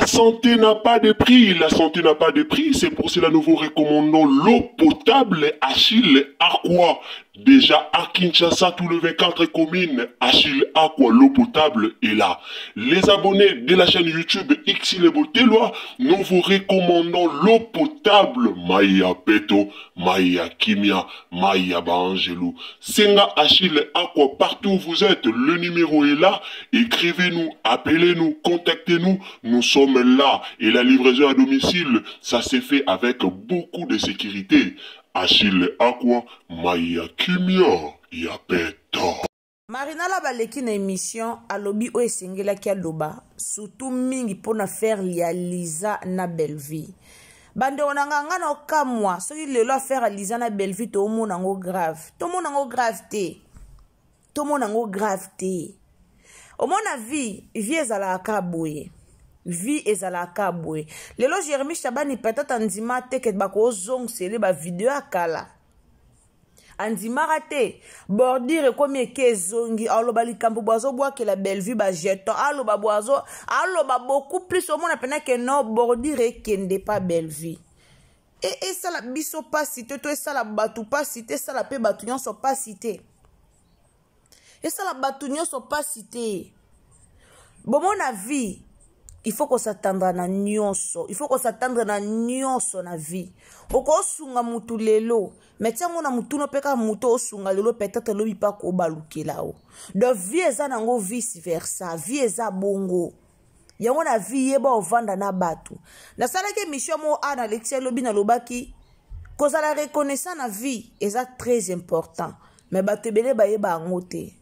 La santé n'a pas de prix. La santé n'a pas de prix. C'est pour cela nous vous recommandons l'eau potable Achille Aqua Déjà à Kinshasa, tout le 24 communes, Achille Aqua, l'eau potable est là. Les abonnés de la chaîne YouTube Xilebo nous vous recommandons l'eau potable Maya Peto, Maya Kimia, Maya Bangelou. Senga Achille Aqua, partout où vous êtes, le numéro est là. Écrivez-nous, appelez-nous, contactez-nous. Nous sommes là. Et la livraison à domicile, ça s'est fait avec beaucoup de sécurité. achille akua mai ya kimia ya peto marinala baleki na émission alobi oyo esengelaki aloba surtout mingi mpona affaire ya liza na belleville bandeko na ngai ngai na okamwa soki lelo affaire ya liza na belleville tomona yango grave tomona yango grave te tomona yango grave te omona vi vi ezalaka kaka boye vie ezalaka boye lelo jeremi shabani peut-être andima te ke bakozongisele bavideo ya kala andimaka te bordure ekomi eke ezongi aloba likambo bw azobwakela bellevue bajeton aloba bw aloba beaucoup plus omona pena ke no bordure ekende pa bellevue e esala biso pasi te to esala bato pasi te esala mpe bato nyonso pasi te esala bato nyonso pasi te bomona vie il faut kosatandra na nyonso il faut kosatandra na nyonso na vie okosunga mutu lelo me ntiango na mutuna mpe kaka motu osunga lelo peut-être lobi mpaka obalukela o donc vie eza nango vice versa vie eza bongo yango na vie yeba ovanda na bato nasalaki émission moko a na lexi elobi nalobaki kozala reconnaissant na vie eza très important me bato ebele bayeba yango te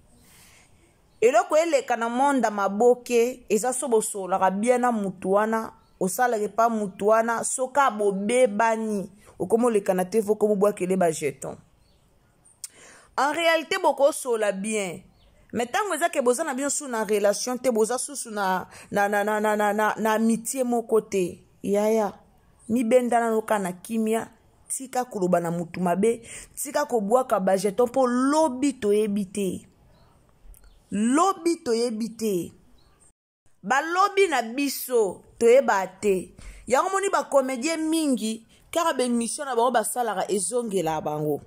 eloko eleka na monda maboke eza so bosololaka bia na mutu wana osalaka epa mutu wana soka bobebani okoma olekana te fo komobwakele bajeton en réalité bokosola bien me ntango eza ke boza na bino susu na relation te boza susu na, na, na, na, na, na, na, na amitié moko te yaya mibendana noka na kimia tika koloba na mutu mabe tika kobwaka bajeton mpo lobi toyebi te lobi toyebi te balobi na biso toyeba te yango moni bakomedie mingi kaka bemission na bango basalaka ezongela bango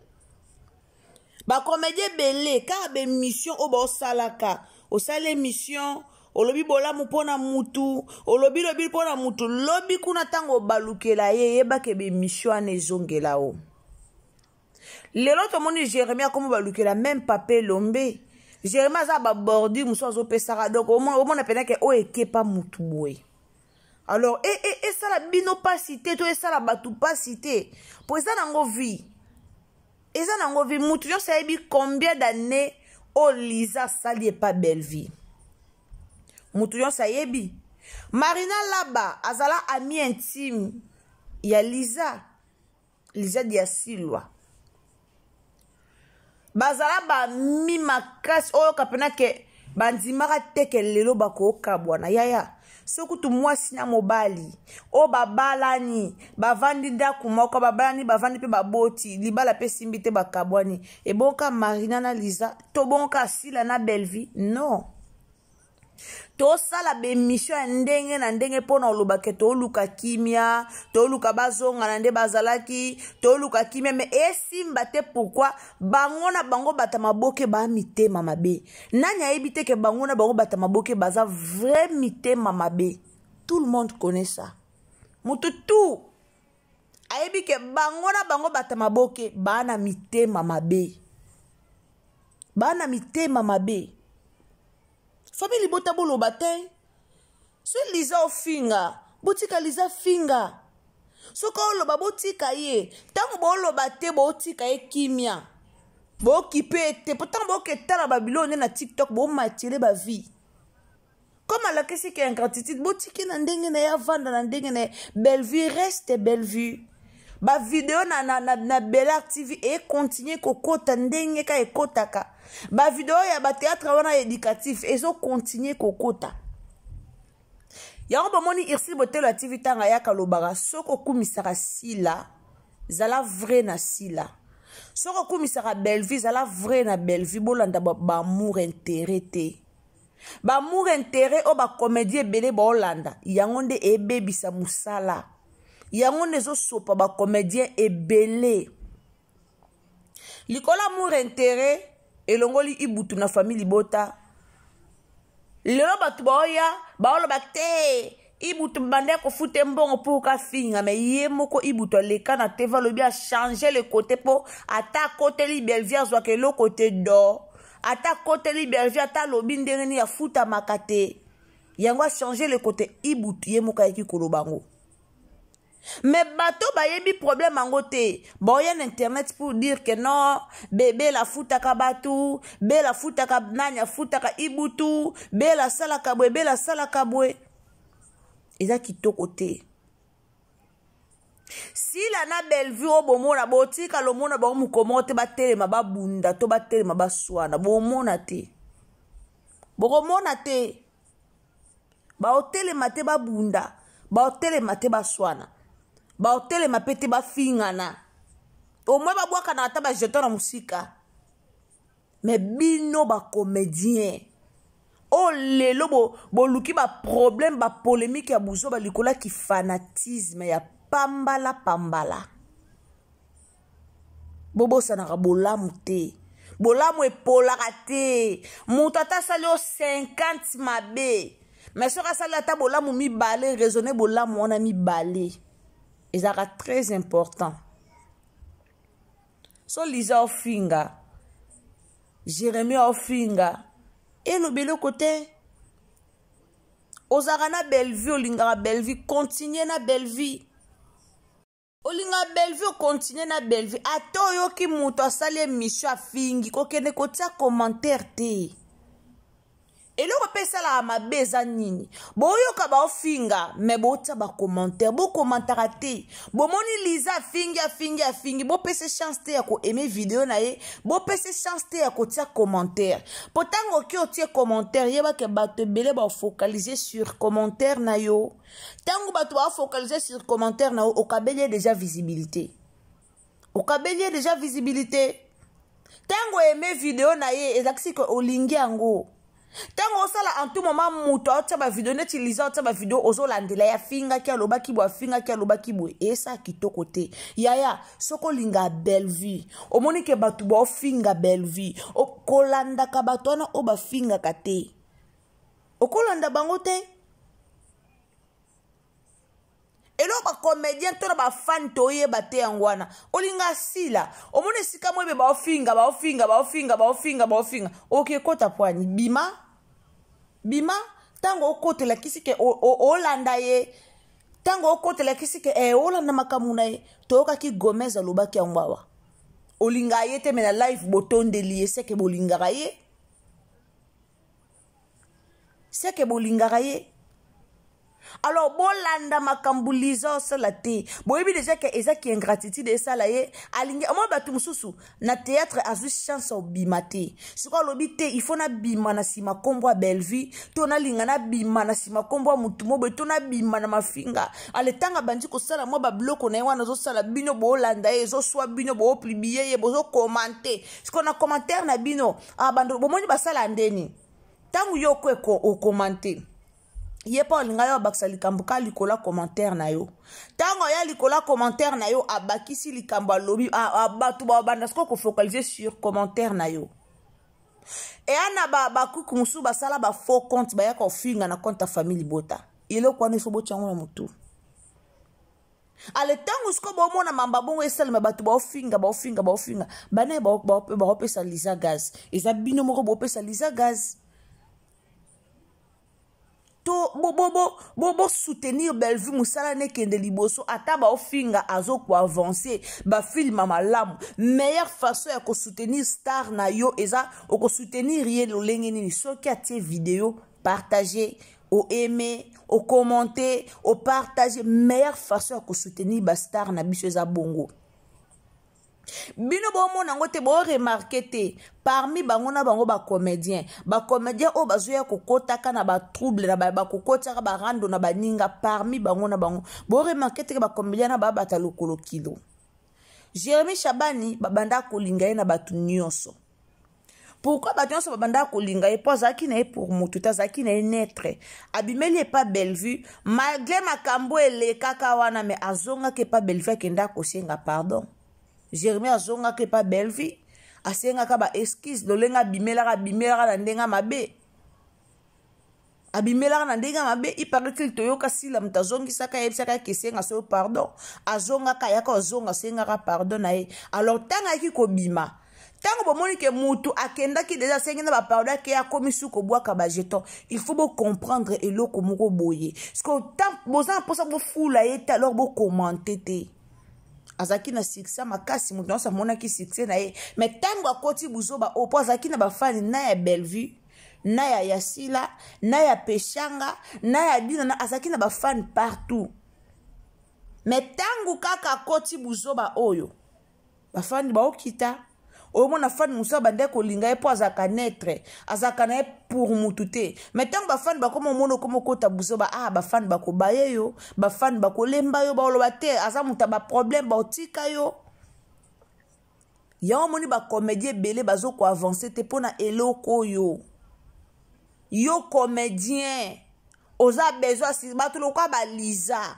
bakomedie ebele kaka bemission oyo baosalaka osala emission olobi bolamu mpo na mutu olobi lobi mpo na mutu lobi kuna ntango obalukela ye yebaka bemission wana ezongela o lelo tomoni jeremie akomi balukela meme papa elombe jérémie aza babordure mosusu azopesaka donc omona mpenake oyo oh, ekepa motu boye alors eh, eh, esala e, e, bino mpasi te to esala bato mpasi te mpo eza nango vie eza nango vie motu nyonso ayebi combien d'année oyo oh, liza asali epa belle vie motu nyonso ayebi marina laba azala ami intime ya liza liza diasilwa bazala bami makasi oyo kapena ke bandimaka te ke lelo bakokabwana yaya so kutu mwasi na mobali oyo babalani bavandi ndako moko babalani bavandi mpe baboti libala mpe simbi te bakabwani ebongoka marina na liza to bongoka asila na belvi non tosala bemission ya ndenge na ndenge mpona olobake toluka kimia toluka bazongana nde bazalaki toluka kimia me esimba te pourkui bango na bango bata maboke baa mitema mabe nani ayebi te ke bango na bango bata maboke baza vrai mitema mabe tout le monde connaît ça moto tu ayebi ke bango na bango bata maboke baa na mitema mabe baa na mitema mabe famili bota boloba te soki liza ofinga botika liza finga soki oloba botika ye ntango boloba te botika ye kimia bokipe ete mpo ntango boketala babilo nde na tiktok bomatile bavie comme alakisiki ingratitude botiki na ndenge na ye avanda na ndenge na ye bellevue reste bellevue bavideo na, na, na, na belar tv ekontinue kokɔta ndenge ka ekɔtaka bavideo ya bateatre wana éducatif ezokontinue kokɔta yango bomoni irsi botelo ya tv ntango ayaka alobaka soki okumisaka sila zala vrai na sila soki okumisaka belvi zala vrai na belvi bolanda bamour ba intere te bamour intere oyo bakomedi ebele baolanda yango nde ebebisa mosala yango nde ezosopa bacomédien ebele likolo amour intere elongoli ibutu na fami libota lelo bato baoya baoloba te ibutu bande kofute mbongo mpo okafinga me ye moko ibutu aleka na teva alobi achange le kote mpo ata akoteli belvie azwaka eloko te do ata akoteli belvie ata alobi ndenge nini afutamaka te yango achange le kote ibutu ye moko ayaki kolobango me bato bayebi problème yango te baoya na internet pour dire ke non bebela afutaka bato bela afutaka nani afutaka ibutu bela asalaka boye bela asalaka boye eza kitoko te sila na bellevue oyo bomona botika lomona bango mokomo te batelema babunda to batelema baswana bomona te bokomona te baotelema te babunda baotelema te baswana baotelema mpe te bafingana omoi babwakanaka ata bajeton na mosika me bino bacomédien oyo oh, lelo boluki baproblème bapolémike ya buzo balikolaki fanatisme ya pambalapambala bobosanaka bolamu te bolamu epolaka te moto ata asali yo 50 mabe me soki asali ata bolamu mibale raisonne bolamu wana mibale ezalaka très important so liza ofinga jeremie ofinga elobi eloko te ozalaka na belle vie olingaka belle vie continue na belle vie olingaka belle vie okontinue na belle vie ata oyoki moto asali emission afingi kokende kotia commentaire te eloko mpe esalaka mabe eza nini boyoka baofinga me botya bacommentaire bokomantaka te bomoni liza afingi afingi afingi bopesa chance te ya koaime video na ye bopesa chance te ya kotia commentaire mpo ntango oki otie commentaire yebake bato ebele bafocalise sur commentaire na yo ntango bato bafocalise sur commentaire na yo okabeli ye deja visibilité okabeli ye deja visibilité ntango oaime video na ye ezakisi ke olingi yango ntango osala en tout moment moto aotya bavideo neti liza aotya bavideo ozolandela ya afingaki alobaki boye afingaki alobaki boye esa kitoko te yaya soki olinga bellevue omoni ke bato baofinga bellevue kolandaka bato wana oyo bafingaka te okolanda bango te eloko bacomédien to na bafani toyeba te yango wana olinga sila omoni esika moyebe baofinga baofinga baofinga baofinga baofinga oke kota pwani bima bima ntango okotela kisi ke olanda ye ntango okotela kisi ke e olanda makambo na ye toyokaki gomez alobaki yango awa olingaka ye te me na live botondeli ye seke bolingaka ye seke bolingaka ye alors bolanda makambo liza osala te boyebi deja ke ezaki ingratitude esala ye alingi omoi bato mosusu na théâtre azwi chance obima te sikoy alobi te ifo nabima na nsima nkombo ya bellevue to nalinga nabima na nsima nkombo ya motu moboye to nabima na mafinga ale ntango abandi kosala mwa babiloko na ye wana azosala bino boolanda ye ezoswa bino booplibie ye bozokomante sikoy na commentaire na bino abando ah, bomoni basala ndeni ntango yo oko okomante ye mpo alinga yo abakisa likambo ka likolo ya commentaire na yo ntango aya likolo ya commentaire na yo abakisi likambo alobi bato babanda sikoyo kofocalise sur commentaire na yo eya na bakuku mosusu basala bafaux compte baya kofinga na compte ya famille libota eloko wana esoboti yango na motu ale ntango sikoyo bomona mamba bongo esalema bato baofinga baofinga baofinga banaye baopesa liza gaz eza bino moko baopesa liza gaz to bo bo, bo, bo bellevue mosala ataba kende liboso azo ko avancer avance film. malamu meilleure façon ya soutenir star na yo eza soutenir soutenir So ki soki atie video partage au aimer, au commenter, au partager. Meilleure façon ko soutenir na eza Bongo. bino bomona yango te boremarke te parmi bango na bango bacomédien bacomédien oyo bazwi ya kokɔtaka na batrouble na bakokɔtiaka barando na baninga parmi bango na bango boremarke teke bacomédien na babata lokolo kilo jérémi shabani babanda kolinga ye na bato nyonso pourkui bato nyonso babanda kolinga ye mpo azalaki na ye pour motu te azalaki na ye netre abimeli epa bellevue malgré makambo elekaka wana me azongaki epa bellevue akenda kosenga pardon jeremi azongaka epa belvi asengaka baeskise lolenge abimelaka abimelaka na ndenge mabe abimelaka na ndenge mabe iparekile toyoka sila moto azongisaka yebisaka yeke esenga so pardon azongaka ayaka ozonga asengaka pardon na ye alors ntango ayaki kobima ntango bomoni ke mutu akendaki deja asengi na bapardon ake akomi su kobwaka bajeton il faut bocomprendre eloko moko boye ceque boza mposa bofula ye te alors bocommente te azalaki na succès makasi moto nyonso amonaki succès na ye me ntango akoti buzoba oyo mpo azalaki na bafani na ya bellevue na ya yasila na ya peshanga na ya dina na azalaki na bafani partout me ntango kaka akoti buzoba oyo bafani baokita omona fane mosusu abandai kolinga ye mpo azalaka netre azalaka na ye pour motu te mai ntango bafane bakoma omona okoma okota buso ba ah bafane bakobaya yo bafane bakolemba yo baoloba te aza moto ya baproblème baotika yo yango omoni bakomedi ebele bazokoavanse te mpona eloko oyo yo comédien oza bezwi bato lokola baliza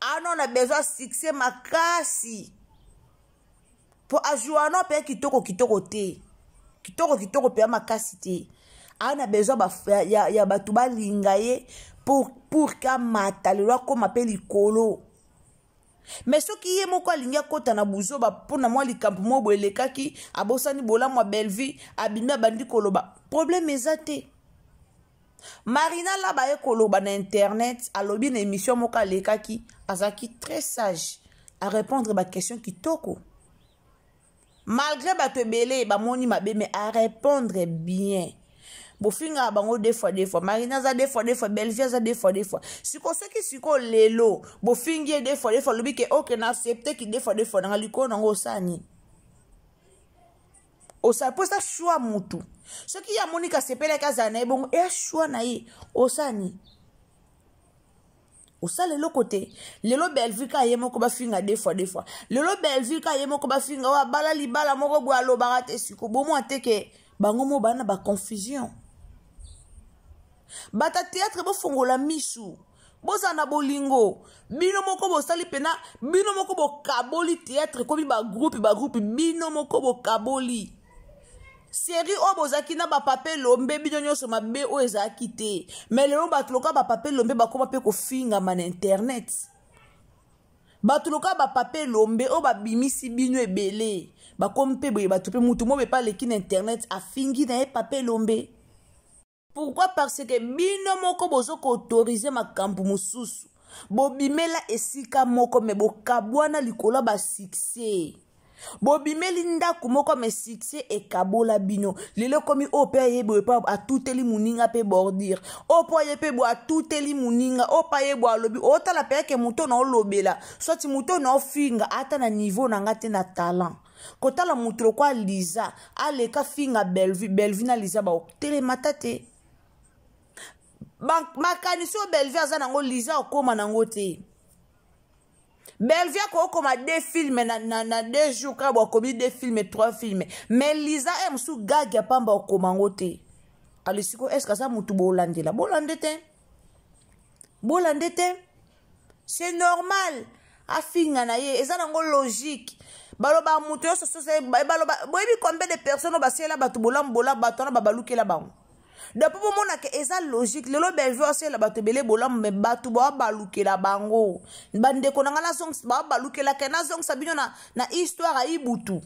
ana ah na bezwi ya succès makasi mpo azwi wana mpe kitoko kitoko te kitoko kitoko mpe ya makasi te aa na besoin ya, ya, ya bato balinga ye pour, pour ke amata lelo akóma mpe likolo me soki ye moko alingi akɔta na buzoba mpona mwa likambo moko boelekaki abosani bolamu ya belvi abimi abandi koloba probleme eza te marina laba ye koloba na internet alobi na émission moko alekaki azalaki très sage arépondre baquestion kitoko malgré bato ebele bamoni mabe me arépondre bien bofingaka bango de fois de fois marine aza de fois de fois belvie aza de fois de fois sikoyo soki sikoyo lelo bofingi ye de fois de fois olobi ke oke na accepteki de fois de fois nanga likolo nango osala nini osala mpo eza shwa motu soki ye amoni kasepelaki azala na ye bongo eya shwa na ye osala nini osala eloko te lelo belvi ka ye moko bafinga de fois de fois lelo belvi ka ye moko bafinga oyo abala libala moko boye alobaka te siko bomwa te ke bango mo baa na baconfusion bata teatre bofongola misu bozala na bolingo bino moko bosali mpena bino moko bokaboli teatre ekomi bagroupe bagroupe bino moko bokaboli série oyo bozalaki na bapapa elombe bino nyonso mabe oyo ezalaki te me lelo bato lokola bapapa elombe bakoma mpe kofingama na internet bato lokola bapapa elombe oyo babimisi bino ebele bakomi mpe boye bato mpe motu mo bepa aleki na internet afingi na ye papa elombe pourkui parce ke bino moko bozokoautorize makambo mosusu bobimela esika moko me bokabwana likolo ya basukse bobimeli ndako moko me succès ekabola bino lelo ekomi oyo mpe aye boye mpo atuteli moninga mpe bordire oyo mpo aye mpe boye atuteli moninga oyo mpe aye boye alobi otala mpe yake moto na olobela soti moto na ofinga ata na niveau na nga te na talent kotala moto lokwa liza aleka finga belvi belvi na liza baotelemata te makanisi oyo belvi aza nango liza okóma nango te belvia kookoma de filme na, na, na de jour kaka boakomi de filme trois filme me liza e mosusu gage ya pamba okomango te ale siko estce aza motu bolandela bolande te bolande te c'est normal afinga na ye eza nango logique baloba moto nyonso soso baloba boyebi combien de personne oyo basiela bato bolamu bolamu bato wana babalukela bango depuis bomonaka eza logique lelo belvi asala bato ebele bolamu me bato bawabalukela bango bandeko na ngai bawabalukelaka nazongisa bino na, na histoire ya ibutu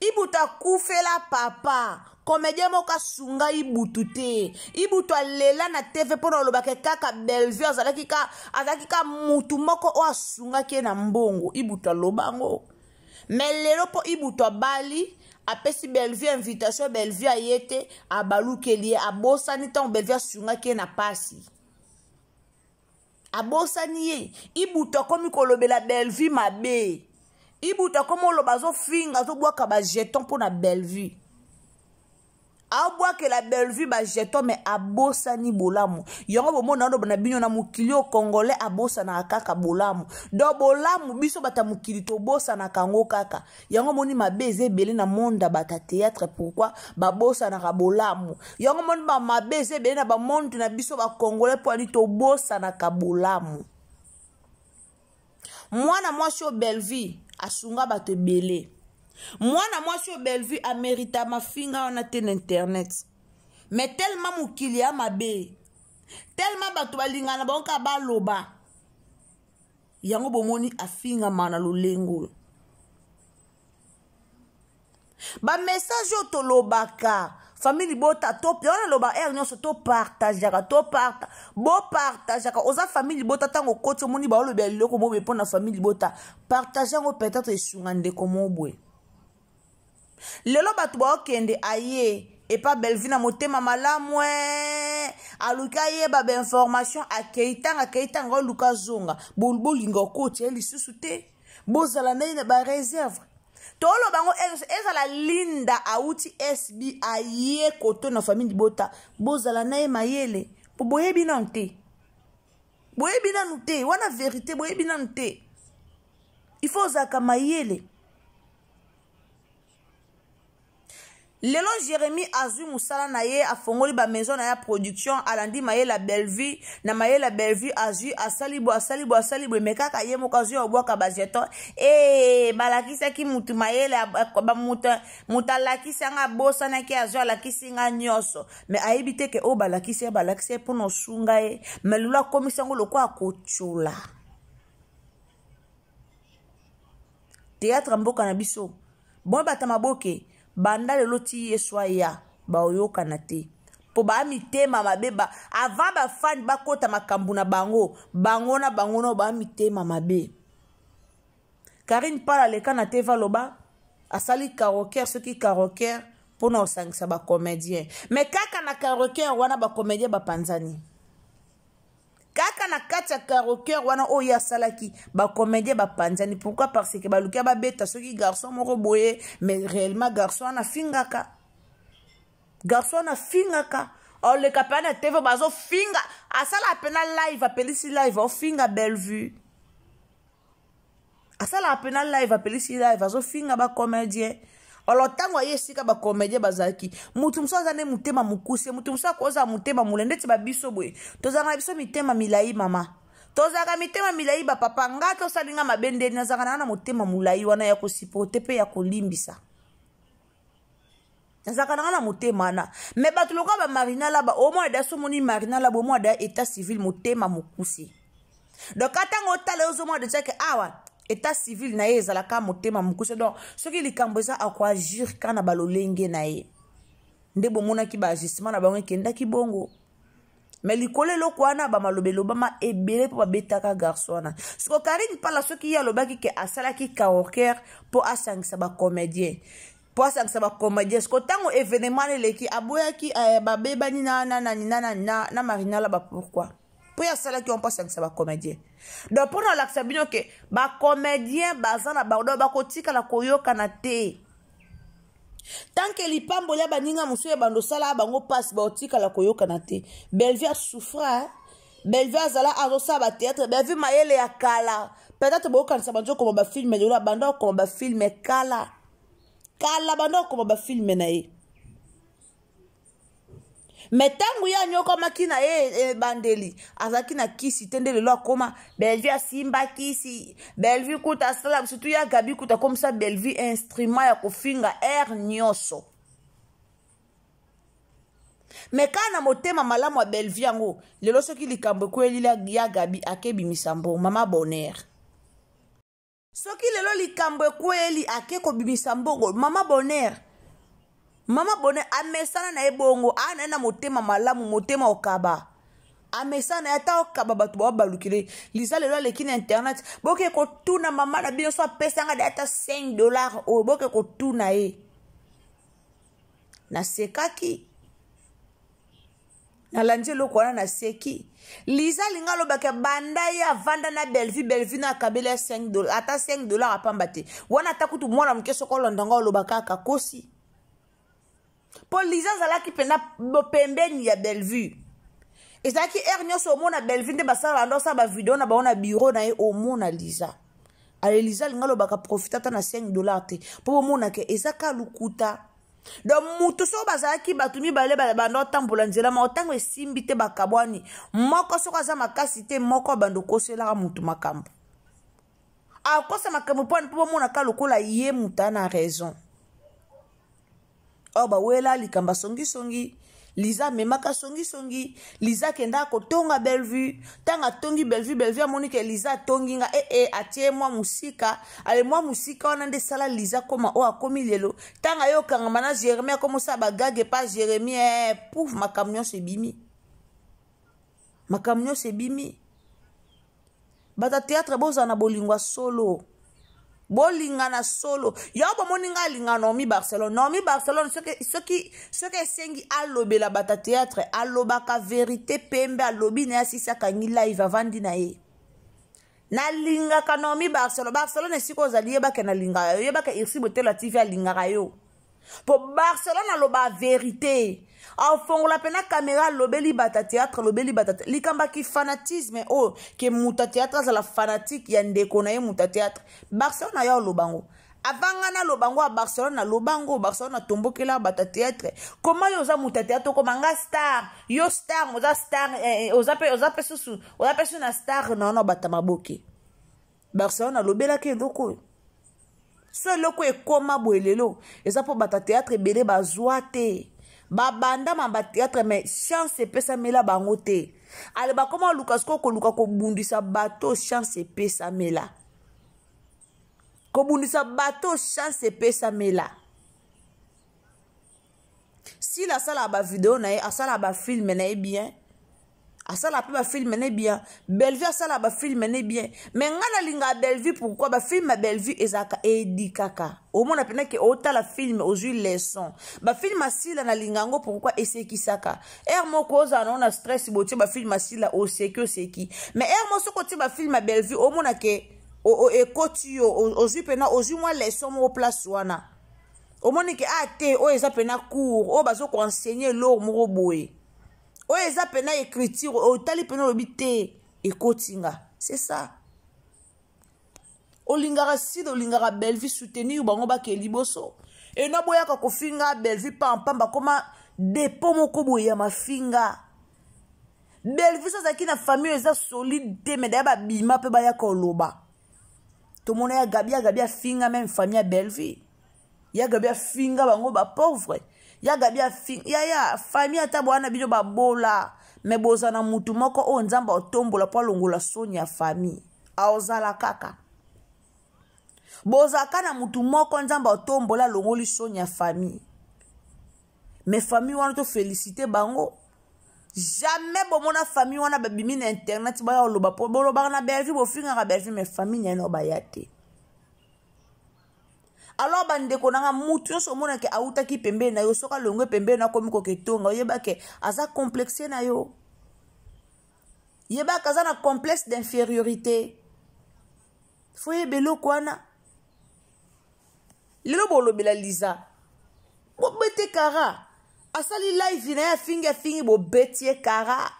ibutu akufela papa komedien moko asunga ibutu te ibutu alela na tv mpona olobaka kaka belvi azalaki ka azalaki ka mutu moko oyo asungaki ye na mbongo ibutu alobango me lelo mpo ibutu abali apesi belevie invitation belevie aye te abalukeli ye abosani ntango belevie asungaki ye na pasi abosani ye ibutu akomi kolobela belevie mabe ibutu akomi oloba azofinga azobwaka bajeton mpo na belevie abwakela bellevue bajeton me abosani bolamu yango bomona wana na bino na mokili oyo congolais abosanaka kaka bolamu do bolamu biso bato ya mokili tobosanaka yango kaka yango moni mabe eza ebele na monda bato ya théâtre pourkui babosanaka bolamu yango moni bamabe eza ebele na bamonde na biso bacongolais mpo ani tobosanaka bolamu mwana mwasi oyo bellevue asunga bato ebele mwana mwasi oyo bellevue ameritama finga wana te na internet me telema mokili ya mabe telema bato balingana bango kaka baloba yango bomoni afingama na lolengo bamessage oyo tolobaka famille libota tope wana loba aire nyonso topartageaka toparta bopartageaka oza famille libota ntango okoti omoni baoloba ya liloko moboye mpona famille libota partage yango peut-être esunga ndeko moboye lelo bato baokende aye epa belvi na motema malamu aluki ayeba bainformation akei ntango akei ntango oluka zonga bolinga okotia eh, lisusu te bozala nai na bareserve toloba yango ezala linda auti sb aye koto na famille libota bozala na ye mayele mpo boyebi nanu te boyebi nanu te wana verité boyebi nanu te ifo ozalaka mayele lelo jérémi azwi mosala na ye afongoli bamaison na ye ya production alandi mayela bellevue na mayela bellevue azwi asali boye asali boye asali boye me kaka ye moko azwi obwaka bajeton e eh, balakisaki mutu mayela moto alakisi yanga abosanaki azwi alakisi nga nyonso me ayebi te ke oyo balakisi ye balakisi ye mpona osunga ye me lelo akomisi yango lokola akotula teatre mboka na biso bon bato maboke banda lelo ti ye so aya baoyokana te mpo baa mitema mabe ba avant bafani bakɔta makambo na bango bango na bango nao baa mitema mabe karine pala aleka na te valoba asali caroker soki caroker mpona kosangisa bacomédien me kaka na caroker wana bacomédien bapanzani kaka na kati ya caroker wana oyo asalaki bacomédien bapanzani pourquoi parce ke baluki babeta soki garçon moko boye mais réellement garçon wana afingaka garçon wana afingaka oleka oh, mpe na tv bazofinga asala apena live apelisi live ofinga bellevue asalaka mpena live apelisi live azofinga bacomédien alo ntango aye esika bakomedie bazalaki motu mosusu aza nde motema mokuse motu mosusu akozala motema mole ndeti babiso boye tozalaka na biso mitema milai mama tozalaka mitema milai bapapa nga tosalinga mabe ndeni nazalaka nanga na motema molai wana ya kosiporte mpe ya kolimbisa nazalaka nanga na motema wana me bato lokola bamarina laba omwana da so omoni marina laba omwana da etat civil motema mokuse donk atango otala ozomona dejake awa ah, état civil na ye ezalaka motema mokuse donc soki likambo eza akoagir ka na balolenge na ye nde bomonaki baagissement na bango ekendaki bongo me likolo eloko wana bamaloba elobama ebele mpo babetaka garso wana siko karine mpala soki ye alobaki ke asalaki caroker mpo asangisa bacomédien mpo asangisa bacomédien siko ntango événement wana eleki aboyaki eh, babebani na nanani nanani na marinala bapourkui mpo ye asalaki yango mpo asangisa bacomédien donc mpona olakisa bino ke bacomédien baza na bango bakotikala koyokana te tanke lipamboli ya baninga mosusu ya bando osala bango mpasi baotikala koyokana te belvi asufra belvi azala azosala bateatre belvi mayele ya kala peut-être bokokanisa banzo okoma bafilme lelo bando okoma bafilme kala kala bando okoma bafilme na ye me ntango ye anyokomaki na ye ebandeli eh, azalaki na kisi te nde lelo akóma belvi asimba kisi belvi kuta asala surtout ye agabi kuta akómisa belvi instrument ya kofinga aire nyonso me kaka na motema malamu ya belvi yango lelo soki likambo ekweyeli ya gabi akebimisa mbongo mama bonheur soki lelo likambo ekweyeli ake kobimisa mbongo mama bonheur mama bone amesana na ye bongo aa na ye na motema malamu motema okaba amesa na ye ata okaba bato bao balukile liza lelo aleki na internet boke kotuna mama na bino so apesanga na ye ata 5 dollar oyo boke kotuna ye nasekaki nalandi eloko wana naseki liza alingi alobaka banda ye avanda na belvi belvi na akabeli ya 5 ata 5 dollar apamba te wana ata kutu mwana moke soko olondango oloba kaka kosi polisi azalaki mpenza pembeni ya bellevue ezalaki ere nyonso omona bellevue nde basala bando asala bavideo na bango na biro na ye omona liza aleliza alingi alobaka profite ata na 5 dollar te mpo bomonake eza ka lokuta don mutu soko bazalaki bato mibale bando otambola nzela ma ntango esimbi te bakabwani moko soko aza makasi te moko abanda okoselaka motu makambo akosa makambo mpwani mpo bomonaka lokola ye motu ana raison oyo bawela likambo songisongi liza amemaka songisongi liza akendaka kotonga bellevue ntango atongi bellevue bellevue amoni ke liza atongi nga ee eh, eh, atie mwa mosika ale mwa mosika wana nde esala liza koma oyo akómi lelo ntango ayokangama na jérémi akomosala bagage pa jérémi e eh, pouf makambo nyonso ebimi makambo nyonso ebimi bato ya teatre bozala na bolingo ya solo bolingana solo yo bomoni ngai alingana naomi barcelone naomi barcelone soki esengi alobela bata teatre alobaka verité pembe alobi na ye asisi akangi live avandi na ye nalingaka naomi barcelone barcelone esika ozali yebaka nalingaka yo yebaka irsi botelo ya tv alingaka yo mpo barcelone aloba verité afongola mpena kamera alobeli bato ya teatre alobeli bato likambaki fanatisme oyo ke moto ya teatre azala fanatike ya ndeko na ye moto ya teatre barcelone ayo aloba ngo avanga naloba ngo ya barcelone aloba ngo barcelone atombokela bato ya teatre koma yo oza moto ya teatre okoma nga star yo star oza star eh, eh, oza mpe susu oza mpe susu na star naona bato ya maboke barcelone alobelaki eloko oyo oh. so eloko ekoma boye lelo eza mpo bato ya teatre ebele bazwa te babandama bateatre me chance epesamela bango te ale bakoma koluka sikoyo koluka kobundisa bato chance epesamela kobundisa bato chance epesamela sila asalaka bavideo na ye asalaka bafilme na ye bien asala mpe bafilme ne bien bellevie asala bafilme ne bien me ngai nalinga ya bellevie pourkui bafilme ya bellevie ezalaka edikaka omona mpenake otala filme ozwi leson bafilme asila nalinga yango pourkui esekisaka ere moko ozala nao na stress botie bafilme asila oseki oseki me ere mo soki otie bafilme ya bellevie omona ke ekoti yo ozwi mpena ozwi mwa leson moko place wana omoni ke a ah, te oyo eza mpena cour oyo bazokoenseigne eloko moko boye oyo eza pena écriture otali pena olobi te ekotinga c'est ça olingaka side olingaka belvi soutenir bango bakee liboso eno boyaka kofinga belvi pampamba koma depo moko boye ya mafinga belvi so azalaki na famille oyo eza solide te me daya babima mpe bayaka koloba tomona ya gabi ya gabi afinga meme famille ya belvi ya gabi afinga bango bapauvre ya ga bia fi ya ya famille ata bwana bino babola me bozwa na mutu moko oyo nzambe otombola mpo alongola soni ya famille aozala kaka bozwaka na mutu moko nzambe otombola alongoli soni ya famille me famille wana tofélicité bango jamais bomona famille wana babimi na internet baya oloba mpo bolobaka na bervi bofingaka bervi me famille nyano baya te alors bandeko na nga mutu nyonso omonake awutaki pembeni na yo soki alongo epembeni akomi koketonga oyebake aza complexe na yo yebaka aza na complexe d'infériorité fo yeba eloko wana lelo bolobela liza bobete kara asali live na ye afingi afingi bobeti ye kara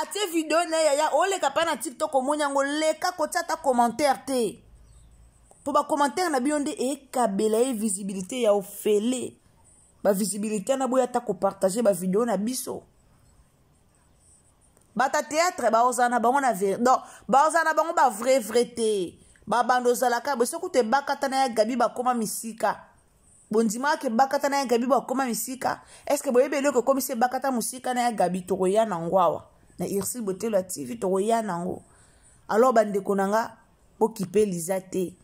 atie video na ye yaya oleka mpa na tiktok omoni yango leka kotia ata commentaire te mpo bacommentaire na bino nde ekabela ye visibilité ya ofele bavisibilité wana boya ata kopartage bavideo na biso bato ya théâtre baozala na bango na ver don baozala na bango bavrai vrai te babando ozalaka bo soki te bakatana ya gabi bakóma misika bondima ke bakata na ya gabi bakóma misika estce boyebi eloko ekómisi ebakata mosika na ya gabi tokoya nango awa na irsile botelo ya tv tokoya nango alors bandeko na nga bokipe liza te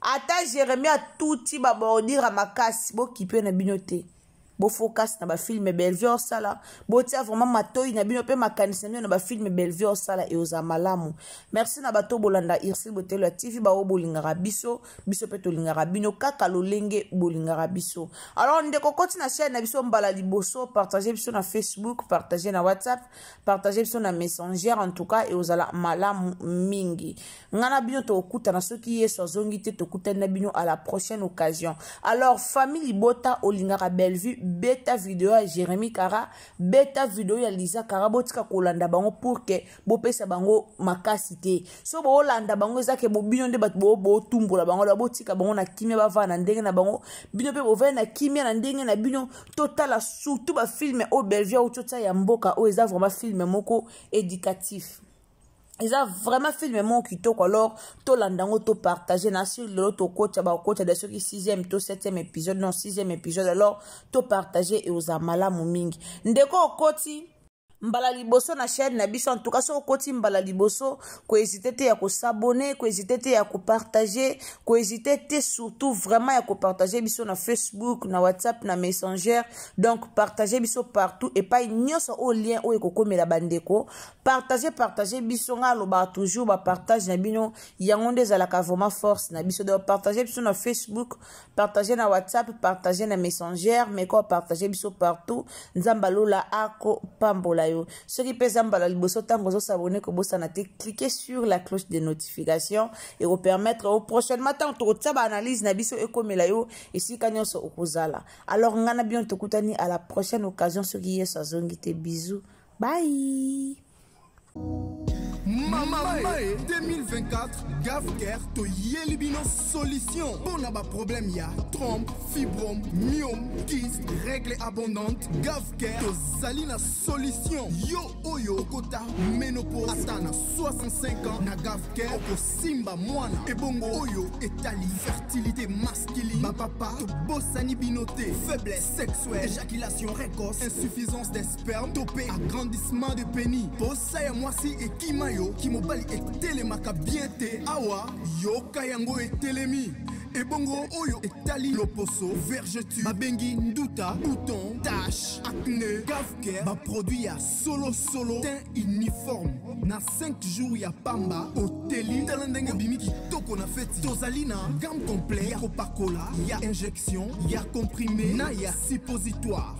ata jeremie atuti babaodira makasi bokipe na bino te focus na film sala bo botia vraiment matoi na bino peu makanisi na ba film bafilme sala osala malamu merci na bato bolanda irsi botelo ya tv bao rabiso biso pe to linga bino kaka lolenge bolinga biso alors ndeko koti na n'abiso na biso mbala partage biso na facebook partagez na whatsapp partagez biso na en tout cas eozala malamu mingi bino to bino na soki yesu azongi te tokutani na bino à la prochaine occasion alors famille libota olingaka bellevue beta video ya jérémi kara beta video ya lisa kara botika kolanda bango pour ke bopesa bango makasi te so boolanda bango eza ke bino nde bato botumbola bango la botika bango na kimia bavaa na ndenge na bango bino mpe bovai na kimia na ndenge na bino totala surtout bafilme oyo belgique oyo totya ya mboka oyo eza vraiment filme moko éducatif eza vraiment filme moko kitoko alors tolanda yango topartage na sili lelo tokotya bakotya de soki 6ieme to 7ieme épisode non 6ieme épisode alors topartage ekozala malamu mingi ndeko okoti mbala liboso na chaîne na biso antuka soki okoti mbala liboso koezite te ya kosabone koezite te ya kopartage koezite te surtout vraiment ya kopartage biso na facebook na whatsapp na messenger donc partage biso partout epai nyonso oyo lien oyo ekokomela bandeko partage partage biso ngai alobaka toujours bapartage na bino yango nde ezalaka vraiment force na biso donc partage biso na facebook partage na whatsapp partage na messenger meko apartage biso partout nzambe alola akopambola Ce qui soki liboso tango zo s'abonner ko bosana te cliquer sur la cloche de notification et vous permettre au prochain matin to tsaba analyse na biso et yo esika so okozala alors ngana bien koutani à la prochaine occasion soki yesu sa te bisous bye mamae 2024 gafcare toyeli bino solution mpo na baproblème ya trompe fibrome miome kis règle abondante gafcare tozali na solution yo oyo okota menopose ata na 65 ans na gafcare okosimba mwana ebongo oyo oh, etali fertilité masculine bapapa tobosani bino te faiblesse sexuelle éjaculation précoce insuffisance d'esperme to mpe agrandissement de pénis posa ya mwasi ekima yo kimobali etelemaka bien te awa yoka yango etelemi ebongo oyo etali loposo vergetu babengi nduta bouton tache acne gafker baproduit ya solosolo tin uniforme Dans 5 jours a pamba oteli tala ndenge obimi kitoko na feti tozali na gamme complet ya kopakola ya injection ya y na ya suppositoire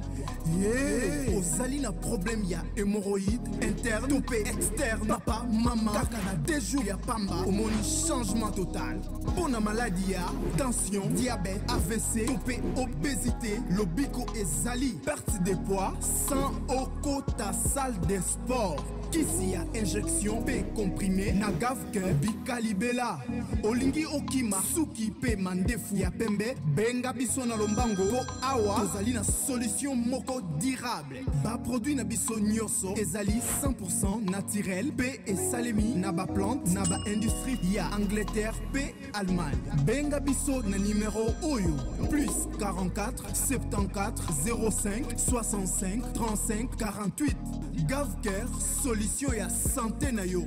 ye ozali na problème ya hémoroïde interne to mpe externe papa maman. kaka na 2 jours ya pamba omoni changement total mpo na maladi ya tension diabète avc obésité, mpe obésité lobiko zali. perte de poids sans okota salle de sport s'y injection P comprimé na olingi okima suki P mandefu ya pembe benga biso na lombango awa Zali na solution moko durable produit na biso nyoso ezali 100% naturel P et Salemi na plante Naba industrie ya angleterre P allemagne benga biso na numéro oyo plus 44 74 05 65 35 48 gavker solution solution ya sante na yo